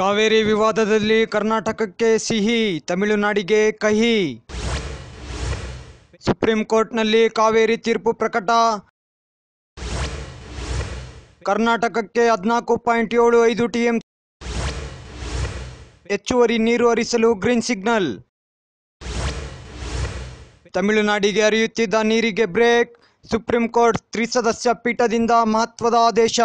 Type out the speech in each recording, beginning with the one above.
ಕಾವೇರಿ ವಿವಾದದಲ್ಲಿ ಕರ್ನಾಟಕಕ್ಕೆ ಸಿಹಿ ತಮಿಳುನಾಡಿಗೆ ಕಹಿ ಸುಪ್ರೀಂ ಕೋರ್ಟ್ನಲ್ಲಿ ಕಾವೇರಿ ತೀರ್ಪು ಪ್ರಕಟ ಕರ್ನಾಟಕಕ್ಕೆ ಹದಿನಾಲ್ಕು ಪಾಯಿಂಟ್ ಏಳು ಐದು ಟಿಎಂ ಹೆಚ್ಚುವರಿ ನೀರು ಹರಿಸಲು ಗ್ರೀನ್ ಸಿಗ್ನಲ್ ತಮಿಳುನಾಡಿಗೆ ಹರಿಯುತ್ತಿದ್ದ ನೀರಿಗೆ ಬ್ರೇಕ್ ಸುಪ್ರೀಂ ಕೋರ್ಟ್ ತ್ರಿಸದಸ್ಯ ಪೀಠದಿಂದ ಮಹತ್ವದ ಆದೇಶ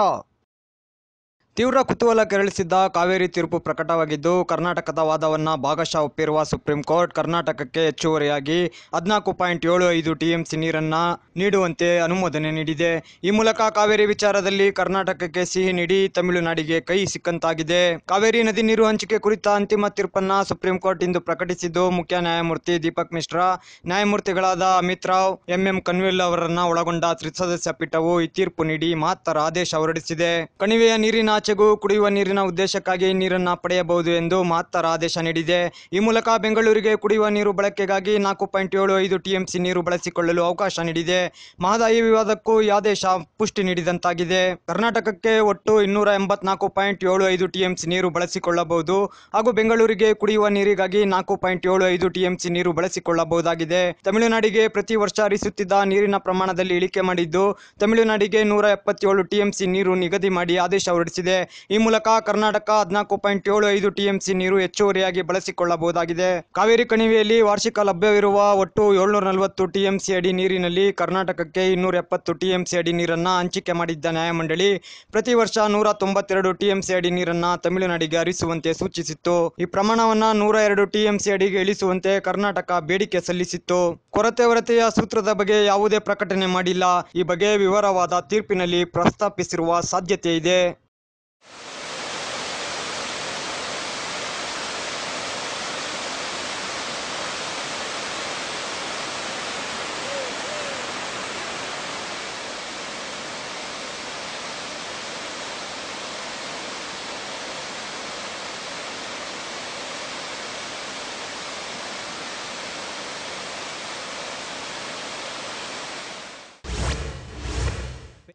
ತೀವ್ರ ಕುತೂಹಲ ಕೆರಳಿಸಿದ್ದ ಕಾವೇರಿ ತೀರ್ಪು ಪ್ರಕಟವಾಗಿದ್ದು ಕರ್ನಾಟಕದ ವಾದವನ್ನು ಭಾಗಶಃ ಒಪ್ಪಿರುವ ಸುಪ್ರೀಂ ಕೋರ್ಟ್ ಕರ್ನಾಟಕಕ್ಕೆ ಹೆಚ್ಚುವರಿಯಾಗಿ ಹದಿನಾಲ್ಕು ಪಾಯಿಂಟ್ ಏಳು ಐದು ಟಿಎಂಸಿ ನೀರನ್ನು ನೀಡುವಂತೆ ಅನುಮೋದನೆ ನೀಡಿದೆ ಈ ಮೂಲಕ ಕಾವೇರಿ ವಿಚಾರದಲ್ಲಿ ಕರ್ನಾಟಕಕ್ಕೆ ಸಿಹಿ ನೀಡಿ ತಮಿಳುನಾಡಿಗೆ ಕೈ ಸಿಕ್ಕಂತಾಗಿದೆ ಕಾವೇರಿ ನದಿ ನೀರು ಹಂಚಿಕೆ ಕುರಿತ ಅಂತಿಮ ತೀರ್ಪನ್ನು ಸುಪ್ರೀಂ ಕೋರ್ಟ್ ಇಂದು ಪ್ರಕಟಿಸಿದ್ದು ಮುಖ್ಯ ನ್ಯಾಯಮೂರ್ತಿ ದೀಪಕ್ ಮಿಶ್ರಾ ನ್ಯಾಯಮೂರ್ತಿಗಳಾದ ಅಮಿತ್ ರಾವ್ ಎಂಎಂ ಕನ್ವಿಲ್ ಅವರನ್ನ ಒಳಗೊಂಡ ತ್ರಿಸದಸ್ಯ ಪೀಠವು ಈ ತೀರ್ಪು ನೀಡಿ ಮಹತ್ತರ ಆದೇಶ ಹೊರಡಿಸಿದೆ ಕಣಿವೆಯ ನೀರಿನ ಆಚೆಗೂ ಕುಡಿಯುವ ನೀರಿನ ಉದ್ದೇಶಕ್ಕಾಗಿ ನೀರನ್ನು ಪಡೆಯಬಹುದು ಎಂದು ಮಹತ್ತರ ಆದೇಶ ನೀಡಿದೆ ಈ ಮೂಲಕ ಬೆಂಗಳೂರಿಗೆ ಕುಡಿಯುವ ನೀರು ಬಳಕೆಗಾಗಿ ನಾಲ್ಕು ಪಾಯಿಂಟ್ ಏಳು ಐದು ಟಿಎಂಸಿ ನೀರು ಬಳಸಿಕೊಳ್ಳಲು ಅವಕಾಶ ನೀಡಿದೆ ಮಹದಾಯಿ ವಿವಾದಕ್ಕೂ ಈ ಆದೇಶ ಪುಷ್ಟಿ ನೀಡಿದಂತಾಗಿದೆ ಕರ್ನಾಟಕಕ್ಕೆ ಒಟ್ಟು ಇನ್ನೂರ ಎಂಬತ್ನಾಲ್ಕು ಪಾಯಿಂಟ್ ಏಳು ಐದು ಟಿಎಂಸಿ ನೀರು ಬಳಸಿಕೊಳ್ಳಬಹುದು ಹಾಗೂ ಬೆಂಗಳೂರಿಗೆ ಕುಡಿಯುವ ನೀರಿಗಾಗಿ ನಾಲ್ಕು ಪಾಯಿಂಟ್ ಏಳು ಐದು ಟಿಎಂಸಿ ನೀರು ಬಳಸಿಕೊಳ್ಳಬಹುದಾಗಿದೆ ತಮಿಳುನಾಡಿಗೆ ಪ್ರತಿ ವರ್ಷ ಹರಿಸುತ್ತಿದ್ದ ನೀರಿನ ಪ್ರಮಾಣದಲ್ಲಿ ಇಳಿಕೆ ಮಾಡಿದ್ದು ತಮಿಳುನಾಡಿಗೆ ನೂರ ಎಪ್ಪತ್ತೇಳು ಟಿಎಂಸಿ ನೀರು ನಿಗದಿ ಮಾಡಿ ಆದೇಶ ಹೊರಡಿಸಿದೆ ಈ ಮೂಲಕ ಕರ್ನಾಟಕ ಹದಿನಾಲ್ಕು ಪಾಯಿಂಟ್ ಏಳು ಐದು ಟಿಎಂಸಿ ನೀರು ಹೆಚ್ಚುವರಿಯಾಗಿ ಬಳಸಿಕೊಳ್ಳಬಹುದಾಗಿದೆ ಕಾವೇರಿ ಕಣಿವೆಯಲ್ಲಿ ವಾರ್ಷಿಕ ಲಭ್ಯವಿರುವ ಒಟ್ಟು ಏಳ್ನೂರ ನಲವತ್ತು ಟಿಎಂಸಿ ಅಡಿ ನೀರಿನಲ್ಲಿ ಕರ್ನಾಟಕಕ್ಕೆ ಇನ್ನೂರ ಎಪ್ಪತ್ತು ಟಿಎಂಸಿ ಅಡಿ ನೀರನ್ನು ಹಂಚಿಕೆ ಮಾಡಿದ್ದ ನ್ಯಾಯಮಂಡಳಿ ಪ್ರತಿ ವರ್ಷ ನೂರ ತೊಂಬತ್ತೆರಡು ಟಿಎಂಸಿ ಅಡಿ ನೀರನ್ನು ತಮಿಳುನಾಡಿಗೆ ಹರಿಸುವಂತೆ ಸೂಚಿಸಿತ್ತು ಈ ಪ್ರಮಾಣವನ್ನು ನೂರ ಎರಡು ಟಿಎಂಸಿ ಅಡಿಗೆ ಇಳಿಸುವಂತೆ ಕರ್ನಾಟಕ ಬೇಡಿಕೆ ಸಲ್ಲಿಸಿತ್ತು ಕೊರತೆ ಹೊರತೆಯ ಸೂತ್ರದ ಬಗ್ಗೆ ಯಾವುದೇ ಪ್ರಕಟಣೆ ಮಾಡಿಲ್ಲ ಈ ಬಗ್ಗೆ ವಿವರವಾದ ತೀರ್ಪಿನಲ್ಲಿ ಪ್ರಸ್ತಾಪಿಸಿರುವ ಸಾಧ್ಯತೆ ಇದೆ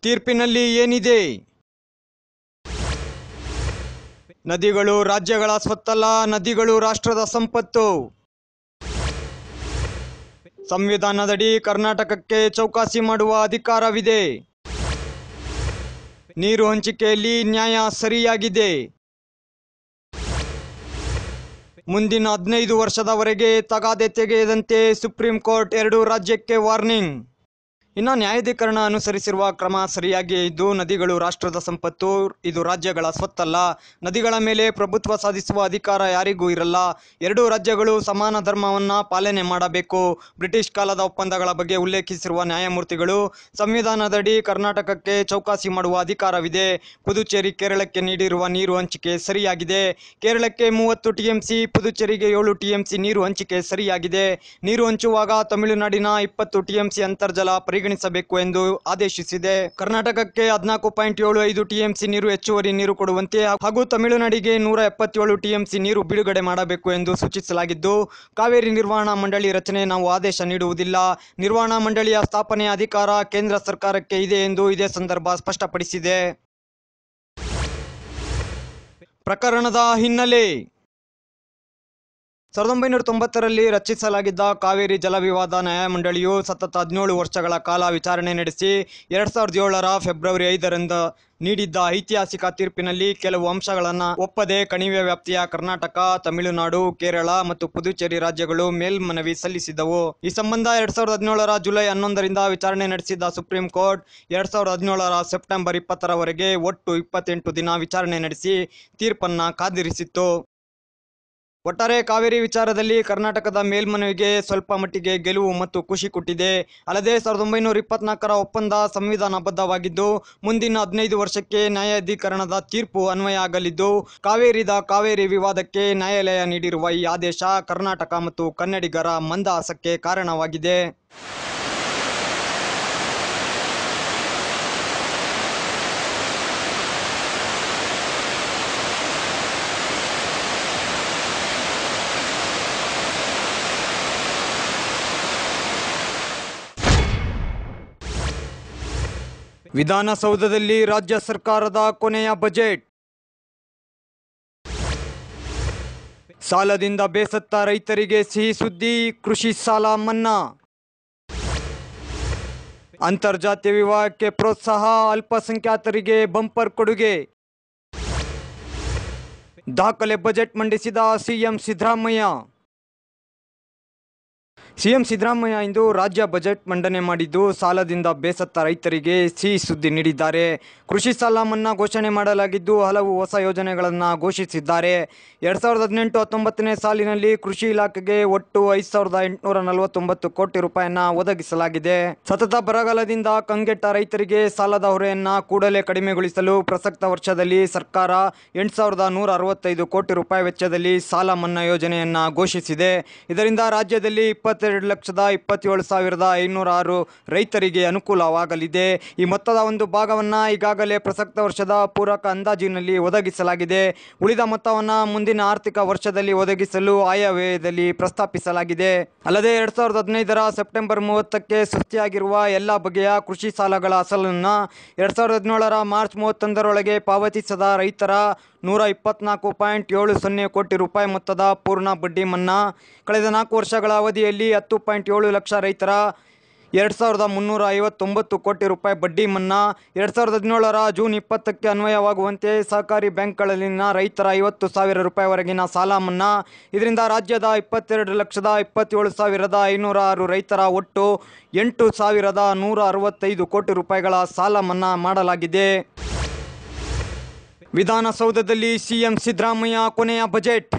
ತೀರ್ಪಿನಲ್ಲಿ ಏನಿದೆ ನದಿಗಳು ರಾಜ್ಯಗಳ ಸ್ವತ್ತಲ್ಲ ನದಿಗಳು ರಾಷ್ಟ್ರದ ಸಂಪತ್ತು ಸಂವಿಧಾನದಡಿ ಕರ್ನಾಟಕಕ್ಕೆ ಚೌಕಾಸಿ ಮಾಡುವ ಅಧಿಕಾರವಿದೆ ನೀರು ಹಂಚಿಕೆಯಲ್ಲಿ ನ್ಯಾಯ ಸರಿಯಾಗಿದೆ ಮುಂದಿನ ಹದಿನೈದು ವರ್ಷದವರೆಗೆ ತಗಾದೆ ತೆಗೆಯದಂತೆ ಸುಪ್ರೀಂ ಕೋರ್ಟ್ ಎರಡು ರಾಜ್ಯಕ್ಕೆ ವಾರ್ನಿಂಗ್ ಇನ್ನು ನ್ಯಾಯಾಧೀಕರಣ ಅನುಸರಿಸಿರುವ ಕ್ರಮ ಸರಿಯಾಗಿ ಇದ್ದು ನದಿಗಳು ರಾಷ್ಟ್ರದ ಸಂಪತ್ತು ಇದು ರಾಜ್ಯಗಳ ಸ್ವತ್ತಲ್ಲ ನದಿಗಳ ಮೇಲೆ ಪ್ರಭುತ್ವ ಸಾಧಿಸುವ ಅಧಿಕಾರ ಯಾರಿಗೂ ಇರಲ್ಲ ಎರಡೂ ರಾಜ್ಯಗಳು ಸಮಾನ ಧರ್ಮವನ್ನು ಪಾಲನೆ ಮಾಡಬೇಕು ಬ್ರಿಟಿಷ್ ಕಾಲದ ಒಪ್ಪಂದಗಳ ಬಗ್ಗೆ ಉಲ್ಲೇಖಿಸಿರುವ ನ್ಯಾಯಮೂರ್ತಿಗಳು ಸಂವಿಧಾನದಡಿ ಕರ್ನಾಟಕಕ್ಕೆ ಚೌಕಾಸಿ ಮಾಡುವ ಅಧಿಕಾರವಿದೆ ಪುದುಚೇರಿ ಕೇರಳಕ್ಕೆ ನೀಡಿರುವ ನೀರು ಹಂಚಿಕೆ ಸರಿಯಾಗಿದೆ ಕೇರಳಕ್ಕೆ ಮೂವತ್ತು ಟಿಎಂಸಿ ಪುದುಚೇರಿಗೆ ಏಳು ಟಿಎಂಸಿ ನೀರು ಹಂಚಿಕೆ ಸರಿಯಾಗಿದೆ ನೀರು ಹಂಚುವಾಗ ತಮಿಳುನಾಡಿನ ಇಪ್ಪತ್ತು ಟಿಎಂಸಿ ಅಂತರ್ಜಲ ಪರಿಗಣಿಸಿ ಪರಿಗಣಿಸಬೇಕು ಎಂದು ಆದೇಶಿಸಿದೆ ಕರ್ನಾಟಕಕ್ಕೆ ಹದಿನಾಲ್ಕು ಪಾಯಿಂಟ್ ಏಳು ಐದು ಟಿಎಂಸಿ ನೀರು ಹೆಚ್ಚುವರಿ ನೀರು ಕೊಡುವಂತೆ ಹಾಗೂ ತಮಿಳುನಾಡಿಗೆ ನೂರ ಎಪ್ಪತ್ತೇಳು ಟಿಎಂಸಿ ನೀರು ಬಿಡುಗಡೆ ಮಾಡಬೇಕು ಎಂದು ಸೂಚಿಸಲಾಗಿದ್ದು ಕಾವೇರಿ ನಿರ್ವಹಣಾ ಮಂಡಳಿ ರಚನೆ ನಾವು ಆದೇಶ ನೀಡುವುದಿಲ್ಲ ನಿರ್ವಹಣಾ ಮಂಡಳಿಯ ಸ್ಥಾಪನೆ ಅಧಿಕಾರ ಕೇಂದ್ರ ಸರ್ಕಾರಕ್ಕೆ ಇದೆ ಎಂದು ಇದೇ ಸಂದರ್ಭ ಸ್ಪಷ್ಟಪಡಿಸಿದೆ ಪ್ರಕರಣದ ಹಿನ್ನೆಲೆ ಸಾವಿರದ ಒಂಬೈನೂರ ತೊಂಬತ್ತರಲ್ಲಿ ರಚಿಸಲಾಗಿದ್ದ ಕಾವೇರಿ ಜಲವಿವಾದ ನ್ಯಾಯಮಂಡಳಿಯು ಸತತ ಹದಿನೇಳು ವರ್ಷಗಳ ಕಾಲ ವಿಚಾರಣೆ ನಡೆಸಿ ಎರಡ್ ಸಾವಿರದ ಏಳರ ಫೆಬ್ರವರಿ ಐದರಿಂದ ನೀಡಿದ್ದ ಐತಿಹಾಸಿಕ ತೀರ್ಪಿನಲ್ಲಿ ಕೆಲವು ಅಂಶಗಳನ್ನು ಒಪ್ಪದೆ ಕಣಿವೆ ವ್ಯಾಪ್ತಿಯ ಕರ್ನಾಟಕ ತಮಿಳುನಾಡು ಕೇರಳ ಮತ್ತು ಪುದುಚೇರಿ ರಾಜ್ಯಗಳು ಮೇಲ್ಮನವಿ ಸಲ್ಲಿಸಿದವು ಈ ಸಂಬಂಧ ಎರಡ್ ಸಾವಿರದ ಹದಿನೇಳರ ಜುಲೈ ಹನ್ನೊಂದರಿಂದ ವಿಚಾರಣೆ ನಡೆಸಿದ ಸುಪ್ರೀಂ ಕೋರ್ಟ್ ಎರಡ್ ಸಾವಿರದ ಹದಿನೇಳರ ಸೆಪ್ಟೆಂಬರ್ ಇಪ್ಪತ್ತರವರೆಗೆ ಒಟ್ಟು ಇಪ್ಪತ್ತೆಂಟು ದಿನ ವಿಚಾರಣೆ ನಡೆಸಿ ತೀರ್ಪನ್ನು ಕಾದಿರಿಸಿತ್ತು ಒಟ್ಟಾರೆ ಕಾವೇರಿ ವಿಚಾರದಲ್ಲಿ ಕರ್ನಾಟಕದ ಮೇಲ್ಮನವಿಗೆ ಸ್ವಲ್ಪ ಮಟ್ಟಿಗೆ ಗೆಲುವು ಮತ್ತು ಖುಷಿ ಕೊಟ್ಟಿದೆ ಅಲ್ಲದೆ ಸಾವಿರದ ಒಂಬೈನೂರ ಇಪ್ಪತ್ನಾಲ್ಕರ ಒಪ್ಪಂದ ಸಂವಿಧಾನಬದ್ಧವಾಗಿದ್ದು ಮುಂದಿನ ಹದಿನೈದು ವರ್ಷಕ್ಕೆ ನ್ಯಾಯಾಧೀಕರಣದ ತೀರ್ಪು ಅನ್ವಯ ಆಗಲಿದ್ದು ಕಾವೇರಿದ ಕಾವೇರಿ ವಿವಾದಕ್ಕೆ ನ್ಯಾಯಾಲಯ ನೀಡಿರುವ ಈ ಆದೇಶ ಕರ್ನಾಟಕ ಮತ್ತು ಕನ್ನಡಿಗರ ಮಂದಹಾಸಕ್ಕೆ ಕಾರಣವಾಗಿದೆ ವಿಧಾನಸೌಧದಲ್ಲಿ ರಾಜ್ಯ ಸರ್ಕಾರದ ಕೊನೆಯ ಬಜೆಟ್ ಸಾಲದಿಂದ ಬೇಸತ್ತ ರೈತರಿಗೆ ಸಿಹಿ ಸುದ್ದಿ ಕೃಷಿ ಸಾಲ ಮನ್ನಾ ಅಂತರ್ಜಾತೀಯ ವಿವಾಹಕ್ಕೆ ಪ್ರೋತ್ಸಾಹ ಅಲ್ಪಸಂಖ್ಯಾತರಿಗೆ ಬಂಪರ್ ಕೊಡುಗೆ ದಾಖಲೆ ಬಜೆಟ್ ಮಂಡಿಸಿದ ಸಿಎಂ ಸಿದ್ದರಾಮಯ್ಯ ಸಿಎಂ ಸಿದ್ದರಾಮಯ್ಯ ಇಂದು ರಾಜ್ಯ ಬಜೆಟ್ ಮಂಡನೆ ಮಾಡಿದ್ದು ಸಾಲದಿಂದ ಬೇಸತ್ತ ರೈತರಿಗೆ ಸಿಹಿ ಸುದ್ದಿ ನೀಡಿದ್ದಾರೆ ಕೃಷಿ ಸಾಲ ಮನ್ನಾ ಘೋಷಣೆ ಮಾಡಲಾಗಿದ್ದು ಹಲವು ಹೊಸ ಯೋಜನೆಗಳನ್ನು ಘೋಷಿಸಿದ್ದಾರೆ ಎರಡು ಸಾವಿರದ ಹದಿನೆಂಟು ಹತ್ತೊಂಬತ್ತನೇ ಸಾಲಿನಲ್ಲಿ ಕೃಷಿ ಇಲಾಖೆಗೆ ಒಟ್ಟು ಐದು ಸಾವಿರದ ಎಂಟುನೂರ ನಲವತ್ತೊಂಬತ್ತು ಕೋಟಿ ರೂಪಾಯಿಯನ್ನು ಒದಗಿಸಲಾಗಿದೆ ಸತತ ಬರಗಾಲದಿಂದ ಕಂಗೆಟ್ಟ ರೈತರಿಗೆ ಸಾಲದ ಹೊರೆಯನ್ನು ಕೂಡಲೇ ಕಡಿಮೆಗೊಳಿಸಲು ಪ್ರಸಕ್ತ ವರ್ಷದಲ್ಲಿ ಸರ್ಕಾರ ಎಂಟು ಸಾವಿರದ ನೂರ ಅರವತ್ತೈದು ಕೋಟಿ ರೂಪಾಯಿ ವೆಚ್ಚದಲ್ಲಿ ಸಾಲ ಮನ್ನಾ ಯೋಜನೆಯನ್ನು ಘೋಷಿಸಿದೆ ಇದರಿಂದ ರಾಜ್ಯದಲ್ಲಿ ಇಪ್ಪತ್ತ ಎರಡು ಲಕ್ಷದ ಇಪ್ಪತ್ತೇಳು ಸಾವಿರದ ಐನೂರ ಆರು ರೈತರಿಗೆ ಅನುಕೂಲವಾಗಲಿದೆ ಈ ಮೊತ್ತದ ಒಂದು ಭಾಗವನ್ನು ಈಗಾಗಲೇ ಪ್ರಸಕ್ತ ವರ್ಷದ ಪೂರಕ ಅಂದಾಜಿನಲ್ಲಿ ಒದಗಿಸಲಾಗಿದೆ ಉಳಿದ ಮೊತ್ತವನ್ನು ಮುಂದಿನ ಆರ್ಥಿಕ ವರ್ಷದಲ್ಲಿ ಒದಗಿಸಲು ಆಯವ್ಯಯದಲ್ಲಿ ಪ್ರಸ್ತಾಪಿಸಲಾಗಿದೆ ಅಲ್ಲದೆ ಎರಡ್ ಸಾವಿರದ ಹದಿನೈದರ ಸೆಪ್ಟೆಂಬರ್ ಮೂವತ್ತಕ್ಕೆ ಸೃಷ್ಟಿಯಾಗಿರುವ ಎಲ್ಲ ಬಗೆಯ ಕೃಷಿ ಸಾಲಗಳ ಅಸಲನ್ನು ಎರಡ್ ಸಾವಿರದ ಹದಿನೇಳರ ಮಾರ್ಚ್ ಮೂವತ್ತೊಂದರೊಳಗೆ ಪಾವತಿಸದ ರೈತರ ನೂರ ಇಪ್ಪತ್ನಾಲ್ಕು ಪಾಯಿಂಟ್ ಏಳು ಸೊನ್ನೆ ಕೋಟಿ ರೂಪಾಯಿ ಮೊತ್ತದ ಪೂರ್ಣ ಬಡ್ಡಿ ಮನ್ನಾ ಕಳೆದ ನಾಲ್ಕು ವರ್ಷಗಳ ಅವಧಿಯಲ್ಲಿ ಹತ್ತು ಪಾಯಿಂಟ್ ಏಳು ಲಕ್ಷ ರೈತರ ಎರಡು ಸಾವಿರದ ಮುನ್ನೂರ ಐವತ್ತೊಂಬತ್ತು ಕೋಟಿ ರೂಪಾಯಿ ಬಡ್ಡಿ ಮನ್ನಾ ಎರಡು ಸಾವಿರದ ಹದಿನೇಳರ ಜೂನ್ ಇಪ್ಪತ್ತಕ್ಕೆ ಅನ್ವಯವಾಗುವಂತೆ ಸಹಕಾರಿ ಬ್ಯಾಂಕ್ಗಳಲ್ಲಿನ ರೈತರ ಐವತ್ತು ಸಾವಿರ ರೂಪಾಯಿವರೆಗಿನ ಸಾಲ ಮನ್ನಾ ಇದರಿಂದ ರಾಜ್ಯದ ಇಪ್ಪತ್ತೆರಡು ಲಕ್ಷದ ಇಪ್ಪತ್ತೇಳು ಸಾವಿರದ ಐನೂರ ಆರು ರೈತರ ಒಟ್ಟು ಎಂಟು ಸಾವಿರದ ನೂರ ಅರವತ್ತೈದು ಕೋಟಿ ರೂಪಾಯಿಗಳ ಸಾಲ ಮನ್ನಾ ಮಾಡಲಾಗಿದೆ ವಿಧಾನಸೌಧದಲ್ಲಿ ಸಿಎಂ ಸಿದ್ದರಾಮಯ್ಯ ಕೊನೆಯ ಬಜೆಟ್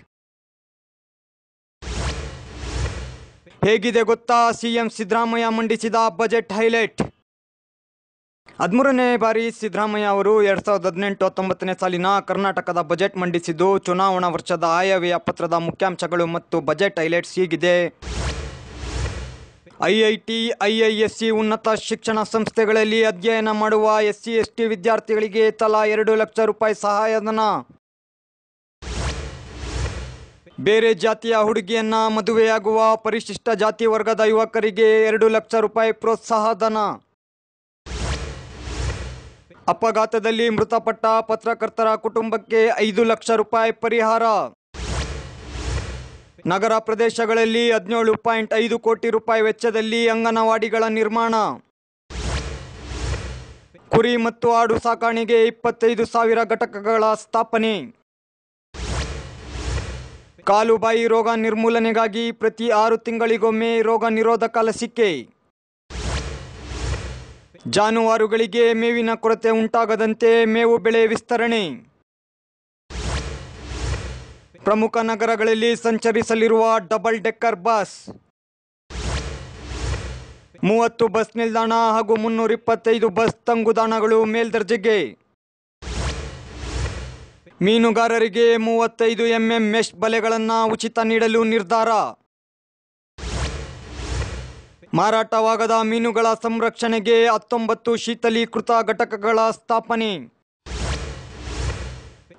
ಹೇಗಿದೆ ಗೊತ್ತಾ ಸಿಎಂ ಸಿದ್ದರಾಮಯ್ಯ ಮಂಡಿಸಿದ ಬಜೆಟ್ ಹೈಲೈಟ್ ಹದಿಮೂರನೇ ಬಾರಿ ಸಿದ್ದರಾಮಯ್ಯ ಅವರು ಎರಡು ಸಾವಿರದ ಹದಿನೆಂಟು ಹತ್ತೊಂಬತ್ತನೇ ಸಾಲಿನ ಕರ್ನಾಟಕದ ಬಜೆಟ್ ಮಂಡಿಸಿದ್ದು ಚುನಾವಣಾ ವರ್ಷದ ಆಯವ್ಯಯ ಪತ್ರದ ಮುಖ್ಯಾಂಶಗಳು ಮತ್ತು ಬಜೆಟ್ ಹೈಲೈಟ್ಸ್ ಹೀಗಿದೆ ಐಐಟಿ ಐಐಎಸ್ಸಿ ಉನ್ನತ ಶಿಕ್ಷಣ ಸಂಸ್ಥೆಗಳಲ್ಲಿ ಅಧ್ಯಯನ ಮಾಡುವ ಎಸ್ಸಿ ಎಸ್ಟಿ ವಿದ್ಯಾರ್ಥಿಗಳಿಗೆ ತಲಾ ಎರಡು ಲಕ್ಷ ರೂಪಾಯಿ ಸಹಾಯಧನ ಬೇರೆ ಜಾತಿಯ ಹುಡುಗಿಯನ್ನ ಮದುವೆಯಾಗುವ ಪರಿಶಿಷ್ಟ ಜಾತಿ ವರ್ಗದ ಯುವಕರಿಗೆ ಎರಡು ಲಕ್ಷ ರೂಪಾಯಿ ಪ್ರೋತ್ಸಾಹಧನ ಅಪಘಾತದಲ್ಲಿ ಮೃತಪಟ್ಟ ಪತ್ರಕರ್ತರ ಕುಟುಂಬಕ್ಕೆ ಐದು ಲಕ್ಷ ರೂಪಾಯಿ ಪರಿಹಾರ ನಗರ ಪ್ರದೇಶಗಳಲ್ಲಿ ಹದಿನೇಳು ಪಾಯಿಂಟ್ ಐದು ಕೋಟಿ ರೂಪಾಯಿ ವೆಚ್ಚದಲ್ಲಿ ಅಂಗನವಾಡಿಗಳ ನಿರ್ಮಾಣ ಕುರಿ ಮತ್ತು ಆಡು ಸಾಕಾಣಿಕೆ ಇಪ್ಪತ್ತೈದು ಸಾವಿರ ಘಟಕಗಳ ಸ್ಥಾಪನೆ ಕಾಲುಬಾಯಿ ರೋಗ ನಿರ್ಮೂಲನೆಗಾಗಿ ಪ್ರತಿ ಆರು ತಿಂಗಳಿಗೊಮ್ಮೆ ರೋಗ ನಿರೋಧಕ ಲಸಿಕೆ ಜಾನುವಾರುಗಳಿಗೆ ಮೇವಿನ ಕೊರತೆ ಉಂಟಾಗದಂತೆ ಮೇವು ಬೆಳೆ ವಿಸ್ತರಣೆ ಪ್ರಮುಖ ನಗರಗಳಲ್ಲಿ ಸಂಚರಿಸಲಿರುವ ಡಬಲ್ ಡೆಕ್ಕರ್ ಬಸ್ ಮೂವತ್ತು ಬಸ್ ನಿಲ್ದಾಣ ಹಾಗೂ ಮುನ್ನೂರ ಇಪ್ಪತ್ತೈದು ಬಸ್ ತಂಗುದಾಣಗಳು ಮೇಲ್ದರ್ಜೆಗೆ ಮೀನುಗಾರರಿಗೆ ಮೂವತ್ತೈದು ಎಂಎಂ ಮೆಶ್ ಬಲೆಗಳನ್ನು ಉಚಿತ ನೀಡಲು ನಿರ್ಧಾರ ಮಾರಾಟವಾಗದ ಮೀನುಗಳ ಸಂರಕ್ಷಣೆಗೆ ಹತ್ತೊಂಬತ್ತು ಶೀತಲೀಕೃತ ಘಟಕಗಳ ಸ್ಥಾಪನೆ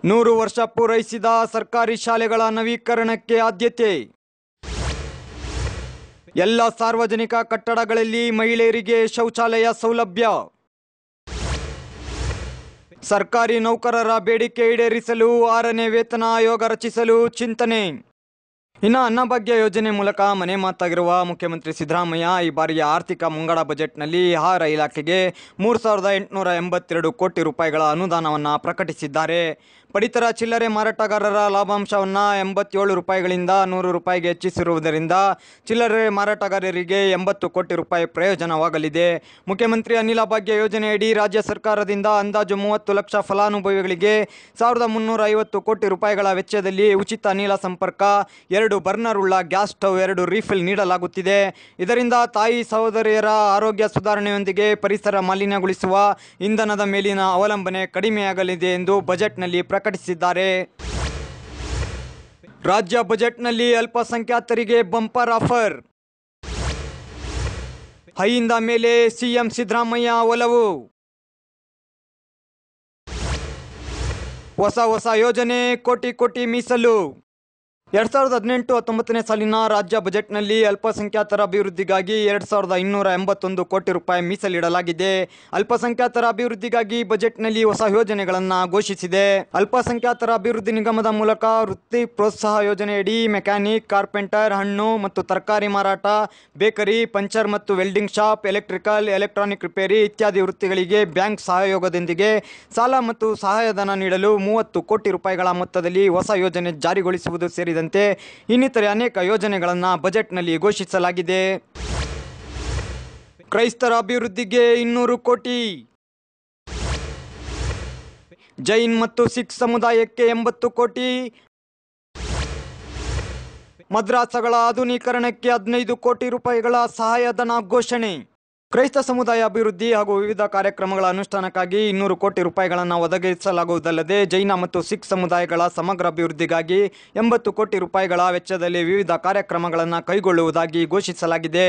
ನೂರು ವರ್ಷ ಪೂರೈಸಿದ ಸರ್ಕಾರಿ ಶಾಲೆಗಳ ನವೀಕರಣಕ್ಕೆ ಆದ್ಯತೆ ಎಲ್ಲ ಸಾರ್ವಜನಿಕ ಕಟ್ಟಡಗಳಲ್ಲಿ ಮಹಿಳೆಯರಿಗೆ ಶೌಚಾಲಯ ಸೌಲಭ್ಯ ಸರ್ಕಾರಿ ನೌಕರರ ಬೇಡಿಕೆ ಈಡೇರಿಸಲು ಆರನೇ ವೇತನ ಆಯೋಗ ರಚಿಸಲು ಚಿಂತನೆ ಇನ್ನು ಅನ್ನಭಾಗ್ಯ ಯೋಜನೆ ಮೂಲಕ ಮನೆ ಮಾತಾಗಿರುವ ಮುಖ್ಯಮಂತ್ರಿ ಸಿದ್ದರಾಮಯ್ಯ ಈ ಬಾರಿಯ ಆರ್ಥಿಕ ಮುಂಗಡ ಬಜೆಟ್ನಲ್ಲಿ ಆಹಾರ ಇಲಾಖೆಗೆ ಮೂರು ಸಾವಿರದ ಎಂಟುನೂರ ಎಂಬತ್ತೆರಡು ಕೋಟಿ ರೂಪಾಯಿಗಳ ಅನುದಾನವನ್ನು ಪ್ರಕಟಿಸಿದ್ದಾರೆ ಪಡಿತರ ಚಿಲ್ಲರೆ ಮಾರಾಟಗಾರರ ಲಾಭಾಂಶವನ್ನು ಎಂಬತ್ತೇಳು ರೂಪಾಯಿಗಳಿಂದ ನೂರು ರೂಪಾಯಿಗೆ ಹೆಚ್ಚಿಸಿರುವುದರಿಂದ ಚಿಲ್ಲರೆ ಮಾರಾಟಗಾರರಿಗೆ ಎಂಬತ್ತು ಕೋಟಿ ರೂಪಾಯಿ ಪ್ರಯೋಜನವಾಗಲಿದೆ ಮುಖ್ಯಮಂತ್ರಿ ಅನಿಲ ಭಾಗ್ಯ ಯೋಜನೆಯಡಿ ರಾಜ್ಯ ಸರ್ಕಾರದಿಂದ ಅಂದಾಜು ಮೂವತ್ತು ಲಕ್ಷ ಫಲಾನುಭವಿಗಳಿಗೆ ಸಾವಿರದ ಮುನ್ನೂರ ಐವತ್ತು ಕೋಟಿ ರೂಪಾಯಿಗಳ ವೆಚ್ಚದಲ್ಲಿ ಉಚಿತ ಅನಿಲ ಸಂಪರ್ಕ ಎರಡು ಬರ್ನರ್ ಉಳ್ಳ ಗ್ಯಾಸ್ ಸ್ಟವ್ ಎರಡು ರೀಫಿಲ್ ನೀಡಲಾಗುತ್ತಿದೆ ಇದರಿಂದ ತಾಯಿ ಸಹೋದರಿಯರ ಆರೋಗ್ಯ ಸುಧಾರಣೆಯೊಂದಿಗೆ ಪರಿಸರ ಮಾಲಿನ್ಯಗೊಳಿಸುವ ಇಂಧನದ ಮೇಲಿನ ಅವಲಂಬನೆ ಕಡಿಮೆಯಾಗಲಿದೆ ಎಂದು ಬಜೆಟ್ನಲ್ಲಿ ಪ್ರ ಪ್ರಕಟಿಸಿದ್ದಾರೆ ರಾಜ್ಯ ಬಜೆಟ್ನಲ್ಲಿ ಅಲ್ಪಸಂಖ್ಯಾತರಿಗೆ ಬಂಪರ್ ಆಫರ್ ಹೈಯಿಂದ ಮೇಲೆ ಸಿಎಂ ಸಿದ್ದರಾಮಯ್ಯ ಒಲವು ಹೊಸ ಹೊಸ ಯೋಜನೆ ಕೋಟಿ ಕೋಟಿ ಮೀಸಲು ಎರಡು ಸಾವಿರದ ಹದಿನೆಂಟು ಹತ್ತೊಂಬತ್ತನೇ ಸಾಲಿನ ರಾಜ್ಯ ಬಜೆಟ್ನಲ್ಲಿ ಅಲ್ಪಸಂಖ್ಯಾತರ ಅಭಿವೃದ್ಧಿಗಾಗಿ ಎರಡು ಸಾವಿರದ ಇನ್ನೂರ ಎಂಬತ್ತೊಂದು ಕೋಟಿ ರೂಪಾಯಿ ಮೀಸಲಿಡಲಾಗಿದೆ ಅಲ್ಪಸಂಖ್ಯಾತರ ಅಭಿವೃದ್ಧಿಗಾಗಿ ಬಜೆಟ್ನಲ್ಲಿ ಹೊಸ ಯೋಜನೆಗಳನ್ನು ಘೋಷಿಸಿದೆ ಅಲ್ಪಸಂಖ್ಯಾತರ ಅಭಿವೃದ್ಧಿ ನಿಗಮದ ಮೂಲಕ ವೃತ್ತಿ ಪ್ರೋತ್ಸಾಹ ಯೋಜನೆಯಡಿ ಮೆಕ್ಯಾನಿಕ್ ಕಾರ್ಪೆಂಟರ್ ಹಣ್ಣು ಮತ್ತು ತರಕಾರಿ ಮಾರಾಟ ಬೇಕರಿ ಪಂಚರ್ ಮತ್ತು welding shop electrical electronic repair ಇತ್ಯಾದಿ ವೃತ್ತಿಗಳಿಗೆ ಬ್ಯಾಂಕ್ ಸಹಯೋಗದೊಂದಿಗೆ ಸಾಲ ಮತ್ತು ಸಹಾಯಧನ ನೀಡಲು ಮೂವತ್ತು ಕೋಟಿ ರೂಪಾಯಿಗಳ ಮೊತ್ತದಲ್ಲಿ ಹೊಸ ಯೋಜನೆ ಜಾರಿಗೊಳಿಸುವುದು ಸೇರಿದೆ ಸೇರಿದಂತೆ ಇನ್ನಿತರೆ ಅನೇಕ ಯೋಜನೆಗಳನ್ನು ಬಜೆಟ್ನಲ್ಲಿ ಘೋಷಿಸಲಾಗಿದೆ ಕ್ರೈಸ್ತರ ಅಭಿವೃದ್ಧಿಗೆ ಇನ್ನೂರು ಕೋಟಿ ಜೈನ್ ಮತ್ತು ಸಿಖ್ ಸಮುದಾಯಕ್ಕೆ ಎಂಬತ್ತು ಕೋಟಿ ಮದ್ರಾಸಗಳ ಆಧುನೀಕರಣಕ್ಕೆ ಹದಿನೈದು ಕೋಟಿ ರೂಪಾಯಿಗಳ ಸಹಾಯಧನ ಘೋಷಣೆ ಕ್ರೈಸ್ತ ಸಮುದಾಯ ಅಭಿವೃದ್ಧಿ ಹಾಗೂ ವಿವಿಧ ಕಾರ್ಯಕ್ರಮಗಳ ಅನುಷ್ಠಾನಕ್ಕಾಗಿ ಇನ್ನೂರು ಕೋಟಿ ರೂಪಾಯಿಗಳನ್ನು ಒದಗಿಸಲಾಗುವುದಲ್ಲದೆ ಜೈನ ಮತ್ತು ಸಿಖ್ ಸಮುದಾಯಗಳ ಸಮಗ್ರ ಅಭಿವೃದ್ಧಿಗಾಗಿ ಎಂಬತ್ತು ಕೋಟಿ ರೂಪಾಯಿಗಳ ವೆಚ್ಚದಲ್ಲಿ ವಿವಿಧ ಕಾರ್ಯಕ್ರಮಗಳನ್ನು ಕೈಗೊಳ್ಳುವುದಾಗಿ ಘೋಷಿಸಲಾಗಿದೆ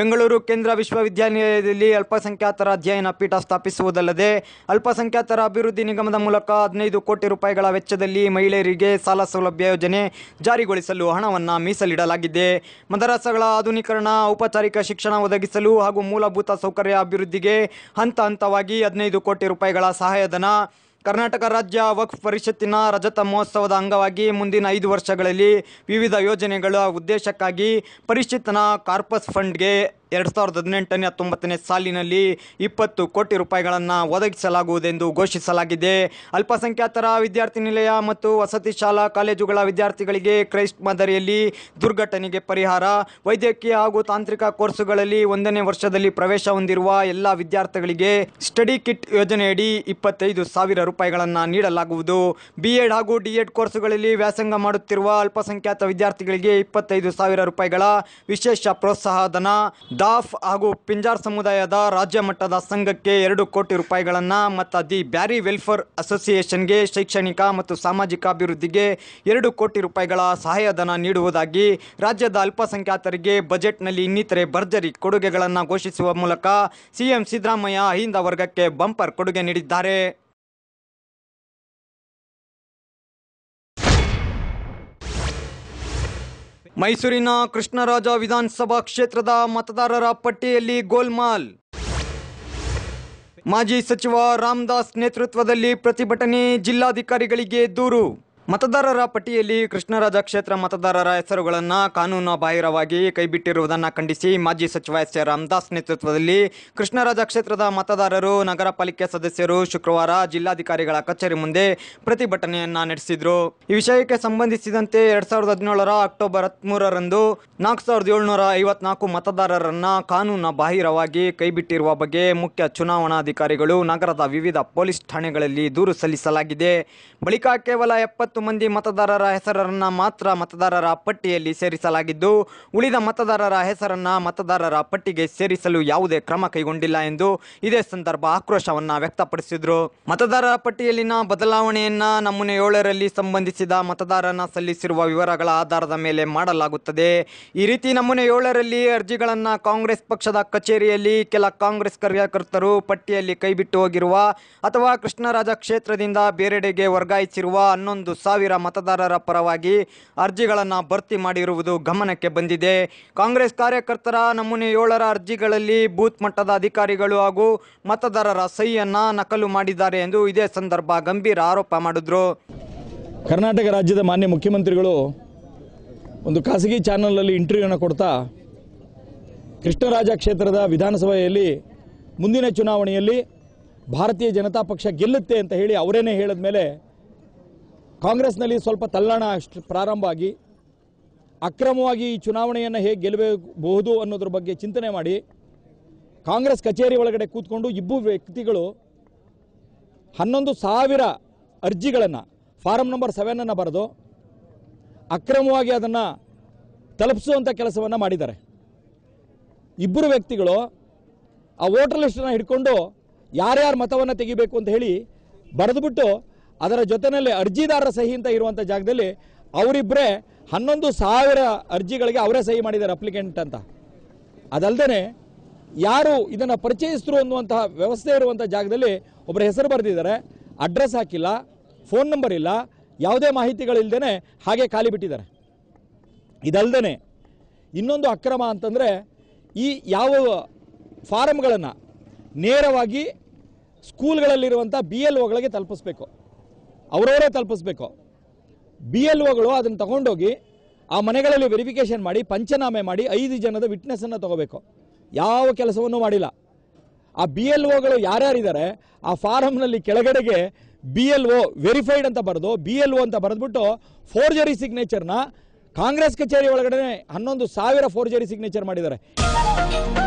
ಬೆಂಗಳೂರು ಕೇಂದ್ರ ವಿಶ್ವವಿದ್ಯಾನಿಲಯದಲ್ಲಿ ಅಲ್ಪಸಂಖ್ಯಾತರ ಅಧ್ಯಯನ ಪೀಠ ಸ್ಥಾಪಿಸುವುದಲ್ಲದೆ ಅಲ್ಪಸಂಖ್ಯಾತರ ಅಭಿವೃದ್ಧಿ ನಿಗಮದ ಮೂಲಕ ಹದಿನೈದು ಕೋಟಿ ರೂಪಾಯಿಗಳ ವೆಚ್ಚದಲ್ಲಿ ಮಹಿಳೆಯರಿಗೆ ಸಾಲ ಸೌಲಭ್ಯ ಯೋಜನೆ ಜಾರಿಗೊಳಿಸಲು ಹಣವನ್ನು ಮೀಸಲಿಡಲಾಗಿದೆ ಮದರಸಗಳ ಆಧುನೀಕರಣ ಔಪಚಾರಿಕ ಶಿಕ್ಷಣ ಒದಗಿಸಲು ಹಾಗೂ ಮೂಲಭೂತ ಮೂಲಭೂತ ಸೌಕರ್ಯ ಅಭಿವೃದ್ಧಿಗೆ ಹಂತ ಹಂತವಾಗಿ ಹದಿನೈದು ಕೋಟಿ ರೂಪಾಯಿಗಳ ಸಹಾಯಧನ ಕರ್ನಾಟಕ ರಾಜ್ಯ ವಕ್ಫ್ ಪರಿಷತ್ತಿನ ರಜತ ಮಹೋತ್ಸವದ ಅಂಗವಾಗಿ ಮುಂದಿನ ಐದು ವರ್ಷಗಳಲ್ಲಿ ವಿವಿಧ ಯೋಜನೆಗಳ ಉದ್ದೇಶಕ್ಕಾಗಿ ಪರಿಷತ್ತಿನ ಕಾರ್ಪಸ್ ಫಂಡ್ಗೆ ಎರಡು ಸಾವಿರದ ಹದಿನೆಂಟನೇ ಹತ್ತೊಂಬತ್ತನೇ ಸಾಲಿನಲ್ಲಿ ಇಪ್ಪತ್ತು ಕೋಟಿ ರೂಪಾಯಿಗಳನ್ನು ಒದಗಿಸಲಾಗುವುದೆಂದು ಘೋಷಿಸಲಾಗಿದೆ ಅಲ್ಪಸಂಖ್ಯಾತರ ವಿದ್ಯಾರ್ಥಿ ನಿಲಯ ಮತ್ತು ವಸತಿ ಶಾಲಾ ಕಾಲೇಜುಗಳ ವಿದ್ಯಾರ್ಥಿಗಳಿಗೆ ಕ್ರೈಸ್ಟ್ ಮಾದರಿಯಲ್ಲಿ ದುರ್ಘಟನೆಗೆ ಪರಿಹಾರ ವೈದ್ಯಕೀಯ ಹಾಗೂ ತಾಂತ್ರಿಕ ಕೋರ್ಸುಗಳಲ್ಲಿ ಒಂದನೇ ವರ್ಷದಲ್ಲಿ ಪ್ರವೇಶ ಹೊಂದಿರುವ ಎಲ್ಲ ವಿದ್ಯಾರ್ಥಿಗಳಿಗೆ ಸ್ಟಡಿ ಕಿಟ್ ಯೋಜನೆಯಡಿ ಇಪ್ಪತ್ತೈದು ಸಾವಿರ ರೂಪಾಯಿಗಳನ್ನು ನೀಡಲಾಗುವುದು ಬಿಎಡ್ ಹಾಗೂ ಡಿಎಡ್ ಕೋರ್ಸುಗಳಲ್ಲಿ ವ್ಯಾಸಂಗ ಮಾಡುತ್ತಿರುವ ಅಲ್ಪಸಂಖ್ಯಾತ ವಿದ್ಯಾರ್ಥಿಗಳಿಗೆ ಇಪ್ಪತ್ತೈದು ಸಾವಿರ ರೂಪಾಯಿಗಳ ವಿಶೇಷ ಪ್ರೋತ್ಸಾಹ ಧನ ದಾಫ್ ಹಾಗೂ ಪಿಂಜಾರ್ ಸಮುದಾಯದ ರಾಜ್ಯ ಮಟ್ಟದ ಸಂಘಕ್ಕೆ ಎರಡು ಕೋಟಿ ರೂಪಾಯಿಗಳನ್ನು ಮತ್ತು ದಿ ಬ್ಯಾರಿ ವೆಲ್ಫೇರ್ ಅಸೋಸಿಯೇಷನ್ಗೆ ಶೈಕ್ಷಣಿಕ ಮತ್ತು ಸಾಮಾಜಿಕ ಅಭಿವೃದ್ಧಿಗೆ ಎರಡು ಕೋಟಿ ರೂಪಾಯಿಗಳ ಸಹಾಯಧನ ನೀಡುವುದಾಗಿ ರಾಜ್ಯದ ಅಲ್ಪಸಂಖ್ಯಾತರಿಗೆ ಬಜೆಟ್ನಲ್ಲಿ ಇನ್ನಿತರೆ ಭರ್ಜರಿ ಕೊಡುಗೆಗಳನ್ನು ಘೋಷಿಸುವ ಮೂಲಕ ಸಿಎಂ ಸಿದ್ದರಾಮಯ್ಯ ಅಹಿಂದ ವರ್ಗಕ್ಕೆ ಬಂಪರ್ ಕೊಡುಗೆ ನೀಡಿದ್ದಾರೆ ಮೈಸೂರಿನ ಕೃಷ್ಣರಾಜ ವಿಧಾನಸಭಾ ಕ್ಷೇತ್ರದ ಮತದಾರರ ಪಟ್ಟಿಯಲ್ಲಿ ಗೋಲ್ಮಾಲ್ ಮಾಜಿ ಸಚಿವ ರಾಮದಾಸ್ ನೇತೃತ್ವದಲ್ಲಿ ಪ್ರತಿಭಟನೆ ಜಿಲ್ಲಾಧಿಕಾರಿಗಳಿಗೆ ದೂರು ಮತದಾರರ ಪಟ್ಟಿಯಲ್ಲಿ ಕೃಷ್ಣರಾಜ ಕ್ಷೇತ್ರ ಮತದಾರರ ಹೆಸರುಗಳನ್ನು ಕಾನೂನು ಬಾಹಿರವಾಗಿ ಕೈಬಿಟ್ಟಿರುವುದನ್ನು ಖಂಡಿಸಿ ಮಾಜಿ ಸಚಿವ ಎಸ್ ಎ ರಾಮದಾಸ್ ನೇತೃತ್ವದಲ್ಲಿ ಕೃಷ್ಣರಾಜ ಕ್ಷೇತ್ರದ ಮತದಾರರು ನಗರ ಪಾಲಿಕೆ ಸದಸ್ಯರು ಶುಕ್ರವಾರ ಜಿಲ್ಲಾಧಿಕಾರಿಗಳ ಕಚೇರಿ ಮುಂದೆ ಪ್ರತಿಭಟನೆಯನ್ನ ನಡೆಸಿದರು ಈ ವಿಷಯಕ್ಕೆ ಸಂಬಂಧಿಸಿದಂತೆ ಎರಡ್ ಸಾವಿರದ ಹದಿನೇಳರ ಅಕ್ಟೋಬರ್ ಹದಿಮೂರರಂದು ನಾಲ್ಕು ಸಾವಿರದ ಏಳ್ನೂರ ಐವತ್ನಾಲ್ಕು ಮತದಾರರನ್ನ ಕಾನೂನು ಬಾಹಿರವಾಗಿ ಕೈಬಿಟ್ಟಿರುವ ಬಗ್ಗೆ ಮುಖ್ಯ ಚುನಾವಣಾಧಿಕಾರಿಗಳು ನಗರದ ವಿವಿಧ ಪೊಲೀಸ್ ಠಾಣೆಗಳಲ್ಲಿ ದೂರು ಸಲ್ಲಿಸಲಾಗಿದೆ ಬಳಿಕ ಕೇವಲ ಎಪ್ಪತ್ತು ಮಂದಿ ಮತದಾರರ ಹೆಸರನ್ನು ಮಾತ್ರ ಮತದಾರರ ಪಟ್ಟಿಯಲ್ಲಿ ಸೇರಿಸಲಾಗಿದ್ದು ಉಳಿದ ಮತದಾರರ ಹೆಸರನ್ನು ಮತದಾರರ ಪಟ್ಟಿಗೆ ಸೇರಿಸಲು ಯಾವುದೇ ಕ್ರಮ ಕೈಗೊಂಡಿಲ್ಲ ಎಂದು ಇದೇ ಸಂದರ್ಭ ಆಕ್ರೋಶವನ್ನು ವ್ಯಕ್ತಪಡಿಸಿದರು ಮತದಾರರ ಪಟ್ಟಿಯಲ್ಲಿನ ಬದಲಾವಣೆಯನ್ನ ನಮೂನೆ ಏಳರಲ್ಲಿ ಸಂಬಂಧಿಸಿದ ಮತದಾರನ ಸಲ್ಲಿಸಿರುವ ವಿವರಗಳ ಆಧಾರದ ಮೇಲೆ ಮಾಡಲಾಗುತ್ತದೆ ಈ ರೀತಿ ನಮೂನೆ ಏಳರಲ್ಲಿ ಅರ್ಜಿಗಳನ್ನು ಕಾಂಗ್ರೆಸ್ ಪಕ್ಷದ ಕಚೇರಿಯಲ್ಲಿ ಕೆಲ ಕಾಂಗ್ರೆಸ್ ಕಾರ್ಯಕರ್ತರು ಪಟ್ಟಿಯಲ್ಲಿ ಕೈಬಿಟ್ಟು ಹೋಗಿರುವ ಅಥವಾ ಕೃಷ್ಣರಾಜ ಕ್ಷೇತ್ರದಿಂದ ಬೇರೆಡೆಗೆ ವರ್ಗಾಯಿಸಿರುವ ಹನ್ನೊಂದು ಸಾವಿರ ಮತದಾರರ ಪರವಾಗಿ ಅರ್ಜಿಗಳನ್ನು ಭರ್ತಿ ಮಾಡಿರುವುದು ಗಮನಕ್ಕೆ ಬಂದಿದೆ ಕಾಂಗ್ರೆಸ್ ಕಾರ್ಯಕರ್ತರ ನಮೂನೆ ಏಳರ ಅರ್ಜಿಗಳಲ್ಲಿ ಬೂತ್ ಮಟ್ಟದ ಅಧಿಕಾರಿಗಳು ಹಾಗೂ ಮತದಾರರ ಸಹಿಯನ್ನು ನಕಲು ಮಾಡಿದ್ದಾರೆ ಎಂದು ಇದೇ ಸಂದರ್ಭ ಗಂಭೀರ ಆರೋಪ ಮಾಡಿದ್ರು ಕರ್ನಾಟಕ ರಾಜ್ಯದ ಮಾನ್ಯ ಮುಖ್ಯಮಂತ್ರಿಗಳು ಒಂದು ಖಾಸಗಿ ಚಾನಲಲ್ಲಿ ಇಂಟರ್ವ್ಯೂನ ಕೊಡ್ತಾ ಕೃಷ್ಣರಾಜ ಕ್ಷೇತ್ರದ ವಿಧಾನಸಭೆಯಲ್ಲಿ ಮುಂದಿನ ಚುನಾವಣೆಯಲ್ಲಿ ಭಾರತೀಯ ಜನತಾ ಪಕ್ಷ ಗೆಲ್ಲುತ್ತೆ ಅಂತ ಹೇಳಿ ಅವರೇನೇ ಹೇಳಿದ ಮೇಲೆ ಕಾಂಗ್ರೆಸ್ನಲ್ಲಿ ಸ್ವಲ್ಪ ತಲ್ಲಣ ಪ್ರಾರಂಭ ಆಗಿ ಅಕ್ರಮವಾಗಿ ಈ ಚುನಾವಣೆಯನ್ನು ಹೇಗೆ ಗೆಲ್ಲಬಹುದು ಅನ್ನೋದ್ರ ಬಗ್ಗೆ ಚಿಂತನೆ ಮಾಡಿ ಕಾಂಗ್ರೆಸ್ ಕಚೇರಿ ಒಳಗಡೆ ಕೂತ್ಕೊಂಡು ಇಬ್ಬರು ವ್ಯಕ್ತಿಗಳು ಹನ್ನೊಂದು ಸಾವಿರ ಅರ್ಜಿಗಳನ್ನು ಫಾರಂ ನಂಬರ್ ಸೆವೆನನ್ನು ಬರೆದು ಅಕ್ರಮವಾಗಿ ಅದನ್ನು ತಲುಪಿಸುವಂಥ ಕೆಲಸವನ್ನು ಮಾಡಿದ್ದಾರೆ ಇಬ್ಬರು ವ್ಯಕ್ತಿಗಳು ಆ ವೋಟರ್ ಲಿಸ್ಟನ್ನು ಹಿಡ್ಕೊಂಡು ಯಾರ್ಯಾರು ಮತವನ್ನು ತೆಗಿಬೇಕು ಅಂತ ಹೇಳಿ ಬರೆದುಬಿಟ್ಟು ಅದರ ಜೊತೆಯಲ್ಲಿ ಅರ್ಜಿದಾರರ ಸಹಿ ಅಂತ ಇರುವಂಥ ಜಾಗದಲ್ಲಿ ಅವರಿಬ್ಬರೇ ಹನ್ನೊಂದು ಸಾವಿರ ಅರ್ಜಿಗಳಿಗೆ ಅವರೇ ಸಹಿ ಮಾಡಿದ್ದಾರೆ ಅಪ್ಲಿಕೆಂಟ್ ಅಂತ ಅದಲ್ಲದೆ ಯಾರು ಇದನ್ನು ಪರಿಚಯಿಸಿದ್ರು ಅನ್ನುವಂತಹ ವ್ಯವಸ್ಥೆ ಇರುವಂಥ ಜಾಗದಲ್ಲಿ ಒಬ್ಬರ ಹೆಸರು ಬರೆದಿದ್ದಾರೆ ಅಡ್ರೆಸ್ ಹಾಕಿಲ್ಲ ಫೋನ್ ನಂಬರ್ ಇಲ್ಲ ಯಾವುದೇ ಮಾಹಿತಿಗಳಿಲ್ಲದೇ ಹಾಗೆ ಖಾಲಿ ಬಿಟ್ಟಿದ್ದಾರೆ ಇದಲ್ಲದೆ ಇನ್ನೊಂದು ಅಕ್ರಮ ಅಂತಂದರೆ ಈ ಯಾವ ಫಾರಮ್ಗಳನ್ನು ನೇರವಾಗಿ ಸ್ಕೂಲ್ಗಳಲ್ಲಿರುವಂಥ ಬಿ ಎಲ್ ಒಗಳಿಗೆ ತಲುಪಿಸ್ಬೇಕು ಅವರವರೇ ತಲುಪಿಸ್ಬೇಕು ಬಿ ಎಲ್ ಒಗಳು ಅದನ್ನು ತಗೊಂಡೋಗಿ ಆ ಮನೆಗಳಲ್ಲಿ ವೆರಿಫಿಕೇಷನ್ ಮಾಡಿ ಪಂಚನಾಮೆ ಮಾಡಿ ಐದು ಜನದ ವಿಟ್ನೆಸ್ಸನ್ನು ತಗೋಬೇಕು ಯಾವ ಕೆಲಸವನ್ನು ಮಾಡಿಲ್ಲ ಆ ಬಿ ಎಲ್ ಒಗಳು ಯಾರ್ಯಾರಿದ್ದಾರೆ ಆ ಫಾರಂನಲ್ಲಿ ಕೆಳಗಡೆಗೆ ಬಿ ಎಲ್ ಒ ವೆರಿಫೈಡ್ ಅಂತ ಬರೆದು ಬಿ ಎಲ್ ಒ ಅಂತ ಬರೆದ್ಬಿಟ್ಟು ಫೋರ್ಜರಿ ಸಿಗ್ನೇಚರ್ನ ಕಾಂಗ್ರೆಸ್ ಕಚೇರಿ ಒಳಗಡೆ ಹನ್ನೊಂದು ಸಾವಿರ ಫೋರ್ಜರಿ ಸಿಗ್ನೇಚರ್ ಮಾಡಿದ್ದಾರೆ